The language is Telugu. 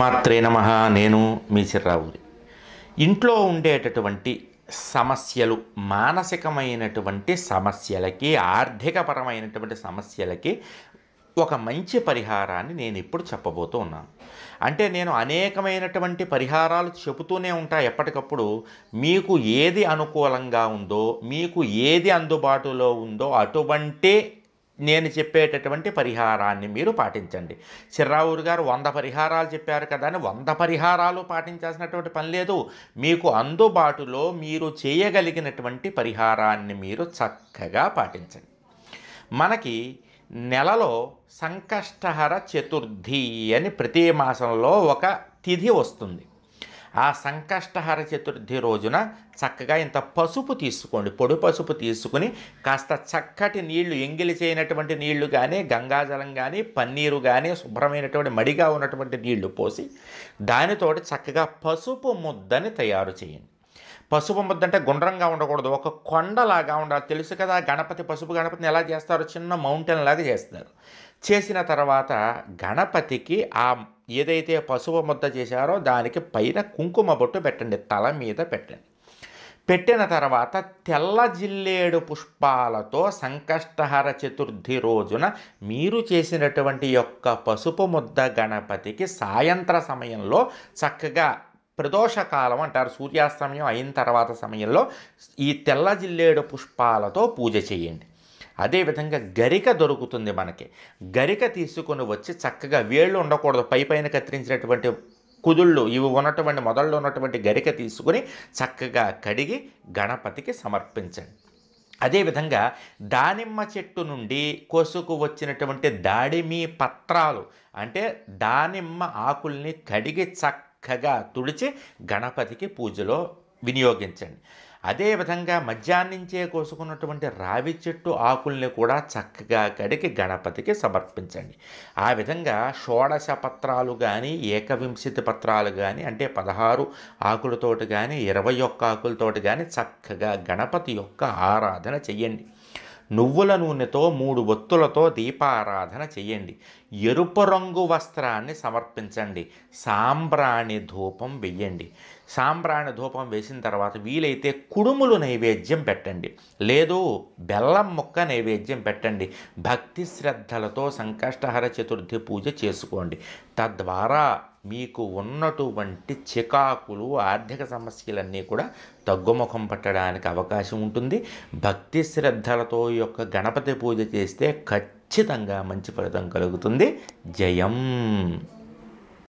మాత్రే నమ నేను మీ ఇంట్లో ఉండేటటువంటి సమస్యలు మానసికమైనటువంటి సమస్యలకి ఆర్థికపరమైనటువంటి సమస్యలకి ఒక మంచి పరిహారాన్ని నేను ఇప్పుడు చెప్పబోతూ ఉన్నాను అంటే నేను అనేకమైనటువంటి పరిహారాలు చెబుతూనే ఉంటా ఎప్పటికప్పుడు మీకు ఏది అనుకూలంగా ఉందో మీకు ఏది అందుబాటులో ఉందో అటువంటి నేను చెప్పేటటువంటి పరిహారాన్ని మీరు పాటించండి చిర్రావూరు గారు వంద పరిహారాలు చెప్పారు కదా అని వంద పరిహారాలు పాటించాల్సినటువంటి పని లేదు మీకు అందుబాటులో మీరు చేయగలిగినటువంటి పరిహారాన్ని మీరు చక్కగా పాటించండి మనకి నెలలో సంకష్టహర చతుర్థి అని ప్రతి మాసంలో ఒక తిథి వస్తుంది ఆ సంకష్టహార చతుర్థి రోజున చక్కగా ఇంత పసుపు తీసుకోండి పొడి పసుపు తీసుకుని కాస్త చక్కటి నీళ్లు ఎంగిలి చేయనటువంటి నీళ్లు కానీ గంగాజలం కానీ పన్నీరు కానీ శుభ్రమైనటువంటి మడిగా ఉన్నటువంటి నీళ్లు పోసి దానితో చక్కగా పసుపు ముద్దని తయారు చేయండి పసుపు ముద్ద అంటే గుండ్రంగా ఉండకూడదు ఒక కొండలాగా ఉండాలి తెలుసు కదా గణపతి పసుపు గణపతిని ఎలా చేస్తారో చిన్న మౌంటైన్ లాగా చేస్తారు చేసిన తర్వాత గణపతికి ఆ ఏదైతే పశువు ముద్ద చేశారో దానికి పైన కుంకుమ బొట్టు పెట్టండి తల మీద పెట్టండి పెట్టిన తర్వాత తెల్ల జిల్లేడు పుష్పాలతో సంకష్టహర చతుర్థి రోజున మీరు చేసినటువంటి యొక్క పసుపు ముద్ద గణపతికి సాయంత్ర సమయంలో చక్కగా ప్రదోషకాలం అంటారు సూర్యాస్తమయం అయిన తర్వాత సమయంలో ఈ తెల్ల జిల్లేడు పుష్పాలతో పూజ చేయండి అదేవిధంగా గరిక దొరుకుతుంది మనకి గరిక తీసుకొని వచ్చి చక్కగా వేళ్ళు ఉండకూడదు పై పైన కత్తిరించినటువంటి కుదుళ్ళు ఇవి ఉన్నటువంటి మొదళ్ళు ఉన్నటువంటి గరిక తీసుకుని చక్కగా కడిగి గణపతికి సమర్పించండి అదేవిధంగా దానిమ్మ చెట్టు నుండి కోసుకు వచ్చినటువంటి దాడిమి పత్రాలు అంటే దానిమ్మ ఆకుల్ని కడిగి చక్కగా తుడిచి గణపతికి పూజలో వినియోగించండి అదేవిధంగా మధ్యాహ్నించే కోసుకున్నటువంటి రావి చెట్టు ఆకుల్ని కూడా చక్కగా కడిగి గణపతికి సమర్పించండి ఆ విధంగా షోడశ పత్రాలు కానీ ఏకవింశతి పత్రాలు కానీ అంటే పదహారు ఆకులతోటి కానీ ఇరవై ఒక్క ఆకులతోటి కానీ చక్కగా గణపతి యొక్క ఆరాధన చెయ్యండి నువ్వుల నూనెతో మూడు ఒత్తులతో దీపారాధన చేయండి ఎరుపు రంగు వస్త్రాన్ని సమర్పించండి సాంబ్రాణి ధూపం వెయ్యండి సాంబ్రాణి ధూపం వేసిన తర్వాత వీలైతే కుడుములు నైవేద్యం పెట్టండి లేదు బెల్లం ముక్క నైవేద్యం పెట్టండి భక్తి శ్రద్ధలతో సంకష్టహర చతుర్థి పూజ చేసుకోండి తద్వారా మీకు ఉన్నటువంటి చికాకులు ఆర్థిక సమస్యలన్నీ కూడా తగ్గుముఖం పట్టడానికి అవకాశం ఉంటుంది భక్తి శ్రద్ధలతో యొక్క గణపతి పూజ చేస్తే ఖచ్చితంగా మంచి ఫలితం కలుగుతుంది జయం